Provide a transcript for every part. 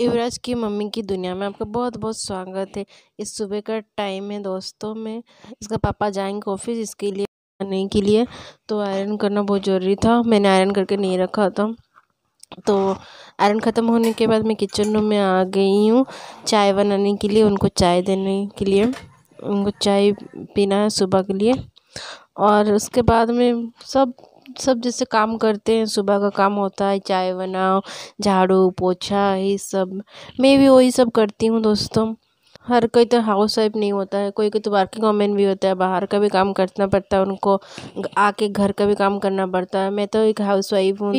युवराज की मम्मी की दुनिया में आपका बहुत बहुत स्वागत है इस सुबह का टाइम है दोस्तों में इसका पापा जाएंगे ऑफिस इसके लिए आने के लिए तो आयरन करना बहुत ज़रूरी था मैंने आयरन करके नहीं रखा था तो आयरन ख़त्म होने के बाद मैं किचन रूम में आ गई हूँ चाय बनाने के लिए उनको चाय देने के लिए उनको चाय पीना है सुबह के लिए और उसके बाद में सब सब जैसे काम करते हैं सुबह का काम होता है चाय बनाओ झाड़ू पोछा ये सब मैं भी वही सब करती हूँ दोस्तों हर कोई तो हाउस वाइफ नहीं होता है कोई कोई तो वर्किंग वोमेन भी होता है बाहर का भी काम करना पड़ता है उनको आके घर का भी काम करना पड़ता है मैं तो एक हाउस वाइफ हूँ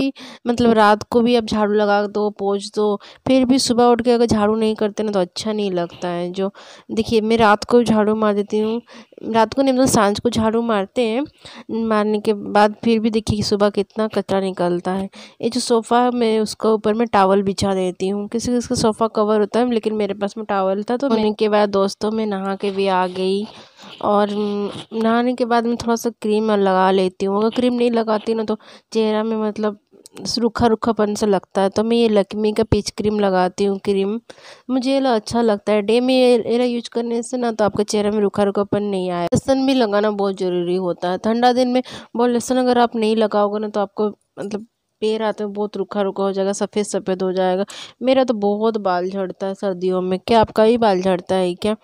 मतलब रात को भी आप झाड़ू लगा दो पोछ दो फिर भी सुबह उठ के अगर झाड़ू नहीं करते ना तो अच्छा नहीं लगता है जो देखिए मैं रात को झाड़ू मार देती हूँ रात को नहीं मतलब साँझ को झाड़ू मारते हैं मारने के बाद फिर भी देखिए सुबह कितना कचरा निकलता है ये जो सोफ़ा है मैं उसका ऊपर मैं टावल बिछा देती हूँ किसी किसी का सोफ़ा कवर होता है लेकिन मेरे पास में टावल था तो मैंने के बाद दोस्तों मैं नहा के भी आ गई और नहाने के बाद मैं थोड़ा सा क्रीम लगा लेती हूँ अगर क्रीम नहीं लगाती ना तो चेहरा में मतलब रूखा रूखापन सा लगता है तो मैं ये लक्मी का पीच क्रीम लगाती हूँ क्रीम मुझे ये अच्छा लगता है डे में ये यूज करने से ना तो आपके चेहरे में रुखा रुखापन नहीं आया लहसन भी लगाना बहुत ज़रूरी होता है ठंडा दिन में बहुत लहसन अगर आप नहीं लगाओगे ना तो आपको मतलब पैर आते हैं बहुत रुखा रुखा हो जाएगा सफ़ेद सफ़ेद हो जाएगा मेरा तो बहुत बाल झड़ता है सर्दियों में क्या आपका ही बाल झड़ता है क्या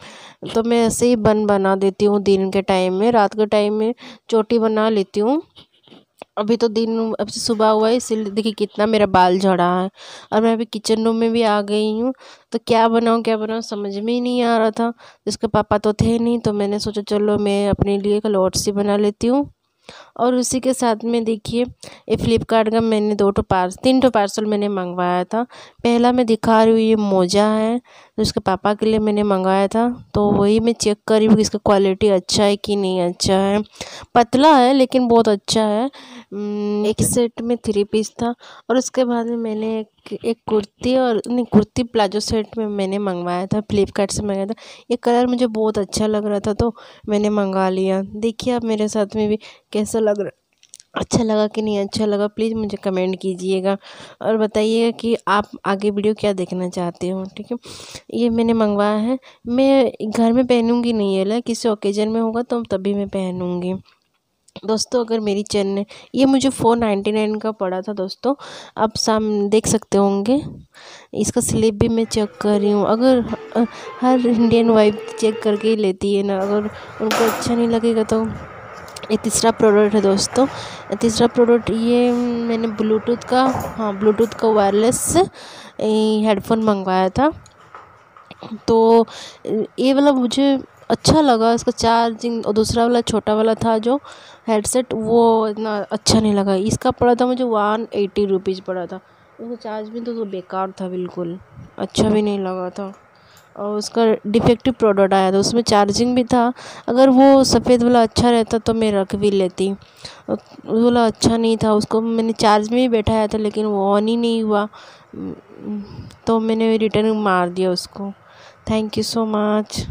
तो मैं ऐसे ही बन बना देती हूँ दिन के टाइम में रात के टाइम में चोटी बना लेती हूँ अभी तो दिन अब से सुबह हुआ है इसीलिए देखिए कितना मेरा बाल झड़ा है और मैं अभी किचन रूम में भी आ गई हूँ तो क्या बनाऊँ क्या बनाऊँ समझ में ही नहीं आ रहा था जिसके पापा तो थे नहीं तो मैंने सोचा चलो मैं अपने लिए कल ओट्स ही बना लेती हूँ और उसी के साथ में देखिए ये फ्लिपकार्ट का मैंने दो टो पार्स तीन टो पार्सल मैंने मंगवाया था पहला मैं दिखा रही हूँ ये मोजा है जो उसके पापा के लिए मैंने मंगवाया था तो वही मैं चेक कर रही हूँ कि इसका क्वालिटी अच्छा है कि नहीं अच्छा है पतला है लेकिन बहुत अच्छा है हम्म, एक सेट में थ्री पीस था और उसके बाद में मैंने एक एक कुर्ती और नहीं कुर्ती प्लाजो सेट में मैंने मंगवाया था फ्लिपकार्ट से मंगाया था ये कलर मुझे बहुत अच्छा लग रहा था तो मैंने मंगा लिया देखिए आप मेरे साथ में भी कैसा लग रहा अच्छा लगा कि नहीं अच्छा लगा प्लीज़ मुझे कमेंट कीजिएगा और बताइएगा कि आप आगे वीडियो क्या देखना चाहते हो ठीक है ये मैंने मंगवाया है मैं घर में पहनूंगी नहीं है किसी ओकेजन में होगा तो तभी मैं पहनूंगी दोस्तों अगर मेरी ने ये मुझे फ़ोर नाइन्टी नाइन का पड़ा था दोस्तों आप साम देख सकते होंगे इसका स्लिप भी मैं चेक कर रही हूँ अगर हर इंडियन वाइफ चेक करके ही लेती है ना अगर उनको अच्छा नहीं लगेगा तो ये तीसरा प्रोडक्ट है दोस्तों तीसरा प्रोडक्ट ये मैंने ब्लूटूथ का हाँ ब्लूटूथ का वायरलेस हेडफोन मंगवाया था तो ये वाला मुझे अच्छा लगा इसका चार्जिंग और दूसरा वाला छोटा वाला था जो हेडसेट वो इतना अच्छा नहीं लगा इसका पड़ा था मुझे वन एटी रुपीज़ पड़ा था उसका चार्ज भी तो, तो बेकार था बिल्कुल अच्छा भी नहीं लगा था और उसका डिफेक्टिव प्रोडक्ट आया था उसमें चार्जिंग भी था अगर वो सफ़ेद वाला अच्छा रहता तो मैं रख भी लेती वाला अच्छा नहीं था उसको मैंने चार्ज में भी बैठाया था लेकिन वो ऑन ही नहीं हुआ तो मैंने रिटर्न मार दिया उसको थैंक यू सो मच